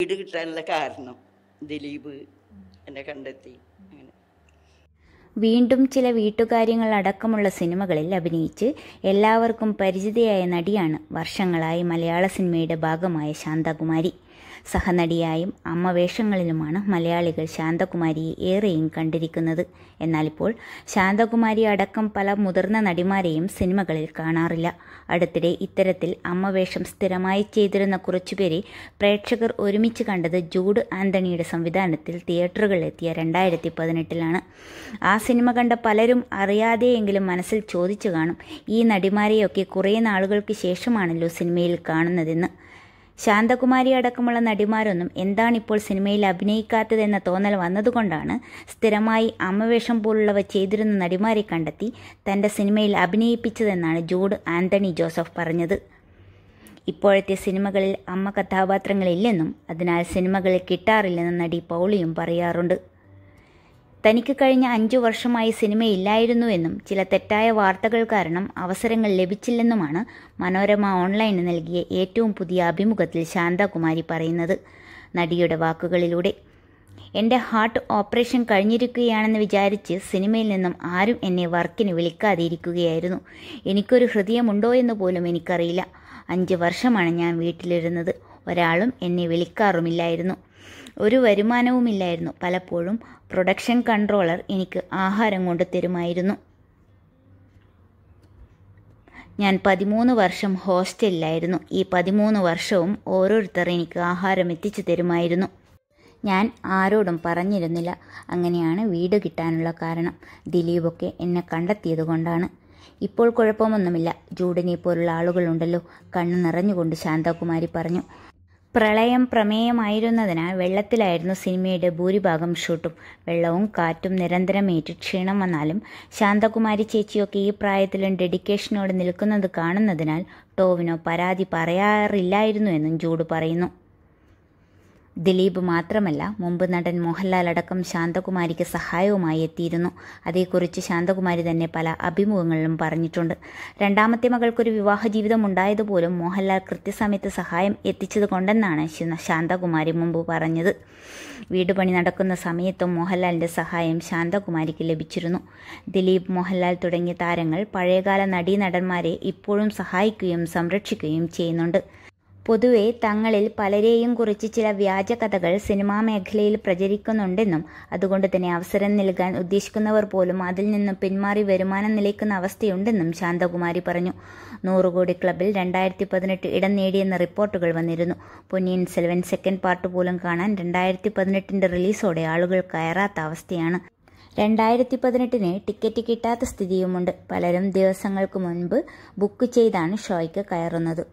വീട് കിട്ടാനുള്ള കാരണം ദിലീപ് എന്നെ കണ്ടെത്തി വീണ്ടും ചില വീട്ടുകാര്യങ്ങൾ അടക്കമുള്ള സിനിമകളിൽ അഭിനയിച്ച് എല്ലാവർക്കും പരിചിതയായ നടിയാണ് വർഷങ്ങളായി മലയാള സിനിമയുടെ ഭാഗമായ ശാന്തകുമാരി സഹനടിയായും അമ്മ വേഷങ്ങളിലുമാണ് മലയാളികൾ ശാന്തകുമാരിയെ ഏറെയും കണ്ടിരിക്കുന്നത് എന്നാലിപ്പോൾ ശാന്തകുമാരി അടക്കം പല മുതിർന്ന നടിമാരെയും സിനിമകളിൽ കാണാറില്ല അടുത്തിടെ ഇത്തരത്തിൽ അമ്മ വേഷം സ്ഥിരമായി ചെയ്തിരുന്ന കുറച്ചുപേരെ പ്രേക്ഷകർ ഒരുമിച്ച് കണ്ടത് ജൂഡ് ആന്റണിയുടെ സംവിധാനത്തിൽ തിയേറ്ററുകളിലെത്തിയ രണ്ടായിരത്തി പതിനെട്ടിലാണ് ആ സിനിമ കണ്ട പലരും അറിയാതെയെങ്കിലും മനസ്സിൽ ചോദിച്ചു കാണും ഈ നടിമാരെയൊക്കെ കുറേ നാളുകൾക്ക് ശേഷമാണല്ലോ സിനിമയിൽ കാണുന്നതെന്ന് ശാന്തകുമാരി അടക്കമുള്ള നടിമാരൊന്നും എന്താണിപ്പോൾ സിനിമയിൽ അഭിനയിക്കാത്തതെന്ന തോന്നൽ വന്നതുകൊണ്ടാണ് സ്ഥിരമായി അമ്മവേഷം പോലുള്ളവ ചെയ്തിരുന്ന നടിമാരെ കണ്ടെത്തി തൻ്റെ സിനിമയിൽ അഭിനയിപ്പിച്ചതെന്നാണ് ജൂഡ് ആന്റണി ജോസഫ് പറഞ്ഞത് ഇപ്പോഴത്തെ സിനിമകളിൽ അമ്മ കഥാപാത്രങ്ങളില്ലെന്നും അതിനാൽ സിനിമകളിൽ കിട്ടാറില്ലെന്നും നടി പൗളിയും പറയാറുണ്ട് തനിക്ക് കഴിഞ്ഞ അഞ്ചു വർഷമായി സിനിമയില്ലായിരുന്നുവെന്നും ചില തെറ്റായ വാർത്തകൾ കാരണം അവസരങ്ങൾ ലഭിച്ചില്ലെന്നുമാണ് മനോരമ ഓൺലൈന് നൽകിയ ഏറ്റവും പുതിയ അഭിമുഖത്തിൽ ശാന്തകുമാരി പറയുന്നത് നടിയുടെ വാക്കുകളിലൂടെ എൻ്റെ ഹാർട്ട് ഓപ്പറേഷൻ കഴിഞ്ഞിരിക്കുകയാണെന്ന് വിചാരിച്ച് സിനിമയിൽ നിന്നും ആരും എന്നെ വർക്കിന് വിളിക്കാതിരിക്കുകയായിരുന്നു എനിക്കൊരു ഹൃദയമുണ്ടോ എന്ന് പോലും എനിക്കറിയില്ല അഞ്ച് വർഷമാണ് ഞാൻ വീട്ടിലിരുന്നത് ഒരാളും എന്നെ വിളിക്കാറുമില്ലായിരുന്നു ഒരു വരുമാനവുമില്ലായിരുന്നു പലപ്പോഴും പ്രൊഡക്ഷൻ കൺട്രോളർ എനിക്ക് ആഹാരം കൊണ്ട് തരുമായിരുന്നു ഞാൻ പതിമൂന്ന് വർഷം ഹോസ്റ്റലിലായിരുന്നു ഈ പതിമൂന്ന് വർഷവും ഓരോരുത്തർ എനിക്ക് ആഹാരം എത്തിച്ചു തരുമായിരുന്നു ഞാൻ ആരോടും പറഞ്ഞിരുന്നില്ല അങ്ങനെയാണ് വീട് കിട്ടാനുള്ള കാരണം ദിലീപൊക്കെ എന്നെ കൊണ്ടാണ് ഇപ്പോൾ കുഴപ്പമൊന്നുമില്ല ജൂഡിനെ പോലുള്ള ആളുകളുണ്ടല്ലോ കണ്ണ് നിറഞ്ഞുകൊണ്ട് ശാന്തകുമാരി പറഞ്ഞു പ്രളയം പ്രമേയമായിരുന്നതിനാൽ വെള്ളത്തിലായിരുന്നു സിനിമയുടെ ഭൂരിഭാഗം ഷൂട്ടും വെള്ളവും കാറ്റും നിരന്തരമേറ്റ് ക്ഷീണം വന്നാലും ശാന്തകുമാരി ചേച്ചിയൊക്കെ ഈ പ്രായത്തിലും ഡെഡിക്കേഷനോട് നിൽക്കുന്നത് കാണുന്നതിനാൽ ടോവിനോ പരാതി പറയാറില്ലായിരുന്നു എന്നും ജൂഡ് പറയുന്നു ദിലീപ് മാത്രമല്ല മുമ്പ് നടൻ മോഹൻലാൽ അടക്കം ശാന്തകുമാരിക്ക് സഹായവുമായി എത്തിയിരുന്നു അതേക്കുറിച്ച് ശാന്തകുമാരി തന്നെ പല അഭിമുഖങ്ങളിലും പറഞ്ഞിട്ടുണ്ട് രണ്ടാമത്തെ മകൾക്കൊരു വിവാഹ ജീവിതം ഉണ്ടായതുപോലും മോഹൻലാൽ കൃത്യസമയത്ത് സഹായം എത്തിച്ചത് കൊണ്ടെന്നാണ് ശാന്തകുമാരി മുമ്പ് പറഞ്ഞത് വീട് പണി നടക്കുന്ന സമയത്തും മോഹൻലാലിൻ്റെ സഹായം ശാന്തകുമാരിക്ക് ലഭിച്ചിരുന്നു ദിലീപ് മോഹൻലാൽ തുടങ്ങിയ താരങ്ങൾ പഴയകാല നടീനടന്മാരെ ഇപ്പോഴും സഹായിക്കുകയും സംരക്ഷിക്കുകയും ചെയ്യുന്നുണ്ട് പൊതുവെ തങ്ങളിൽ പലരെയും കുറിച്ച് ചില വ്യാജ കഥകൾ സിനിമാ മേഖലയിൽ പ്രചരിക്കുന്നുണ്ടെന്നും അതുകൊണ്ട് തന്നെ അവസരം നൽകാൻ ഉദ്ദേശിക്കുന്നവർ പോലും അതിൽ നിന്ന് പിന്മാറി വരുമാനം നിലയ്ക്കുന്ന അവസ്ഥയുണ്ടെന്നും ശാന്തകുമാരി പറഞ്ഞു നൂറുകോടി ക്ലബിൽ രണ്ടായിരത്തി പതിനെട്ട് ഇടം നേടിയെന്ന റിപ്പോർട്ടുകൾ വന്നിരുന്നു പൊന്നിയൻ സെൽവൻ സെക്കൻഡ് പാർട്ട് പോലും കാണാൻ രണ്ടായിരത്തി പതിനെട്ടിന്റെ റിലീസോടെ ആളുകൾ കയറാത്ത അവസ്ഥയാണ് രണ്ടായിരത്തി പതിനെട്ടിന് ടിക്കറ്റ് കിട്ടാത്ത സ്ഥിതിയുമുണ്ട് പലരും ദിവസങ്ങൾക്ക് മുൻപ് ബുക്ക് ചെയ്താണ് ഷോയ്ക്ക് കയറുന്നത്